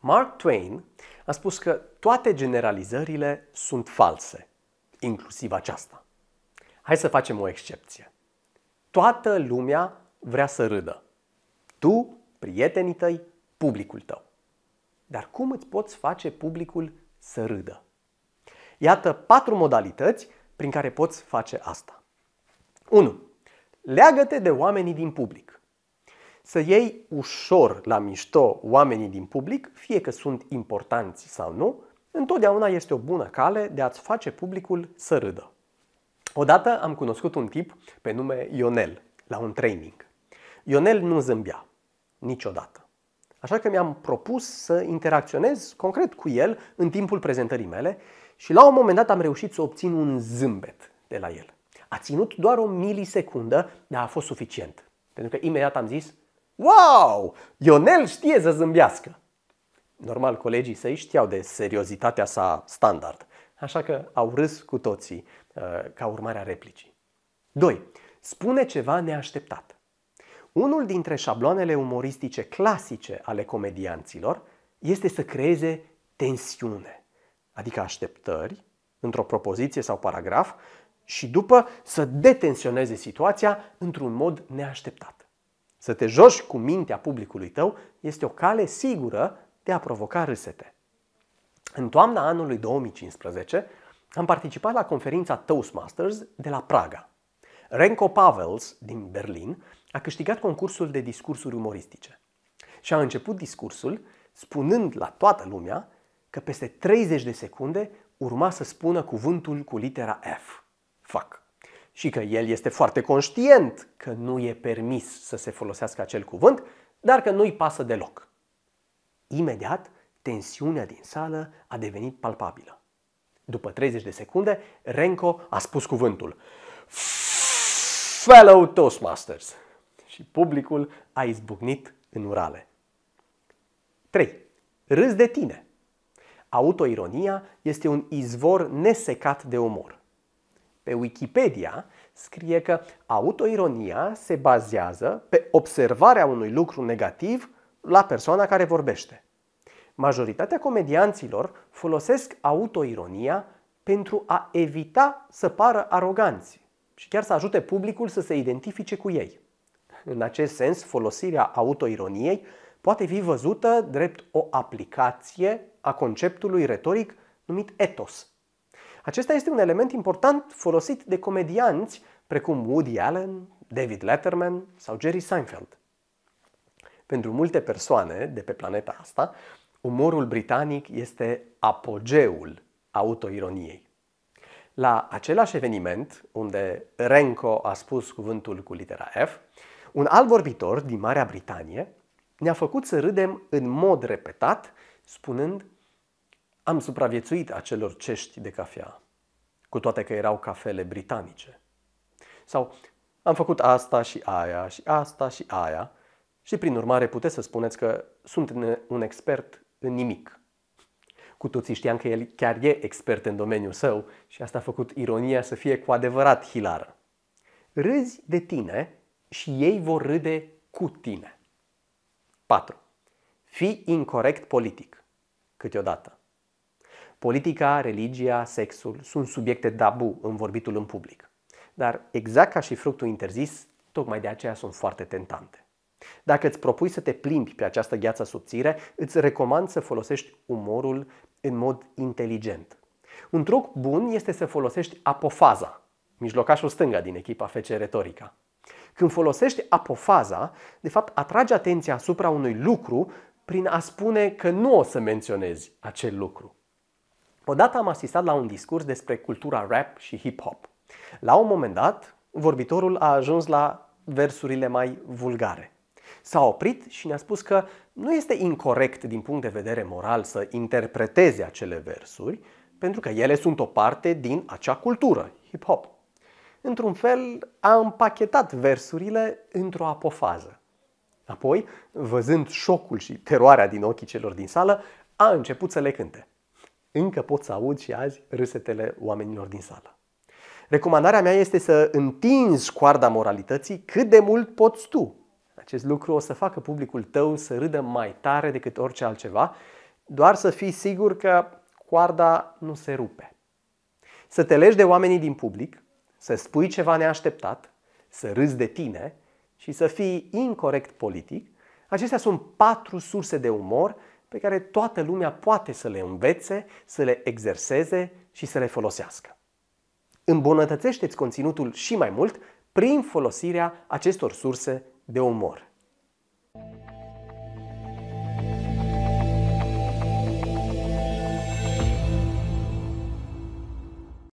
Mark Twain a spus că toate generalizările sunt false, inclusiv aceasta. Hai să facem o excepție. Toată lumea vrea să râdă. Tu, prietenii tăi, publicul tău. Dar cum îți poți face publicul să râdă? Iată patru modalități prin care poți face asta. 1. Leagă-te de oamenii din public să iei ușor la mișto oamenii din public, fie că sunt importanți sau nu, întotdeauna este o bună cale de a-ți face publicul să râdă. Odată am cunoscut un tip pe nume Ionel la un training. Ionel nu zâmbea niciodată. Așa că mi-am propus să interacționez concret cu el în timpul prezentării mele și la un moment dat am reușit să obțin un zâmbet de la el. A ținut doar o milisecundă, dar a fost suficient. Pentru că imediat am zis, Wow! Ionel știe să zâmbească! Normal, colegii săi știau de seriozitatea sa standard, așa că au râs cu toții uh, ca urmare a replicii. 2. Spune ceva neașteptat. Unul dintre șabloanele umoristice clasice ale comedianților este să creeze tensiune, adică așteptări într-o propoziție sau paragraf și după să detensioneze situația într-un mod neașteptat. Să te joci cu mintea publicului tău este o cale sigură de a provoca râsete. În toamna anului 2015 am participat la conferința Toastmasters de la Praga. Renko Pavels din Berlin a câștigat concursul de discursuri umoristice și a început discursul spunând la toată lumea că peste 30 de secunde urma să spună cuvântul cu litera F. Fuck și că el este foarte conștient că nu e permis să se folosească acel cuvânt, dar că nu-i pasă deloc. Imediat, tensiunea din sală a devenit palpabilă. După 30 de secunde, Renko a spus cuvântul Fellow Toastmasters! Și publicul a izbucnit în urale. 3. Râs de tine! Autoironia este un izvor nesecat de umor pe Wikipedia scrie că autoironia se bazează pe observarea unui lucru negativ la persoana care vorbește. Majoritatea comedianților folosesc autoironia pentru a evita să pară aroganți și chiar să ajute publicul să se identifice cu ei. În acest sens, folosirea autoironiei poate fi văzută drept o aplicație a conceptului retoric numit etos, acesta este un element important folosit de comedianți precum Woody Allen, David Letterman sau Jerry Seinfeld. Pentru multe persoane de pe planeta asta, umorul britanic este apogeul autoironiei. La același eveniment, unde Renko a spus cuvântul cu litera F, un alt vorbitor din Marea Britanie ne-a făcut să râdem în mod repetat, spunând am supraviețuit acelor cești de cafea, cu toate că erau cafele britanice. Sau am făcut asta și aia și asta și aia și prin urmare puteți să spuneți că sunt un expert în nimic. Cu toții știam că el chiar e expert în domeniul său și asta a făcut ironia să fie cu adevărat hilară. Râzi de tine și ei vor râde cu tine. 4. Fii incorrect politic. Câteodată. Politica, religia, sexul sunt subiecte tabu în vorbitul în public. Dar exact ca și fructul interzis, tocmai de aceea sunt foarte tentante. Dacă îți propui să te plimbi pe această gheață subțire, îți recomand să folosești umorul în mod inteligent. Un truc bun este să folosești apofaza, mijlocașul stânga din echipa FC Retorica. Când folosești apofaza, de fapt atragi atenția asupra unui lucru prin a spune că nu o să menționezi acel lucru. Odată am asistat la un discurs despre cultura rap și hip-hop. La un moment dat, vorbitorul a ajuns la versurile mai vulgare. S-a oprit și ne-a spus că nu este incorrect din punct de vedere moral să interpreteze acele versuri, pentru că ele sunt o parte din acea cultură, hip-hop. Într-un fel, a împachetat versurile într-o apofază. Apoi, văzând șocul și teroarea din ochii celor din sală, a început să le cânte încă pot să aud și azi râsetele oamenilor din sală. Recomandarea mea este să întinzi coarda moralității cât de mult poți tu. Acest lucru o să facă publicul tău să râdă mai tare decât orice altceva, doar să fii sigur că coarda nu se rupe. Să te legi de oamenii din public, să spui ceva neașteptat, să râzi de tine și să fii incorrect politic, acestea sunt patru surse de umor pe care toată lumea poate să le învețe, să le exerseze și să le folosească. Îmbunătățește-ți conținutul și mai mult prin folosirea acestor surse de umor.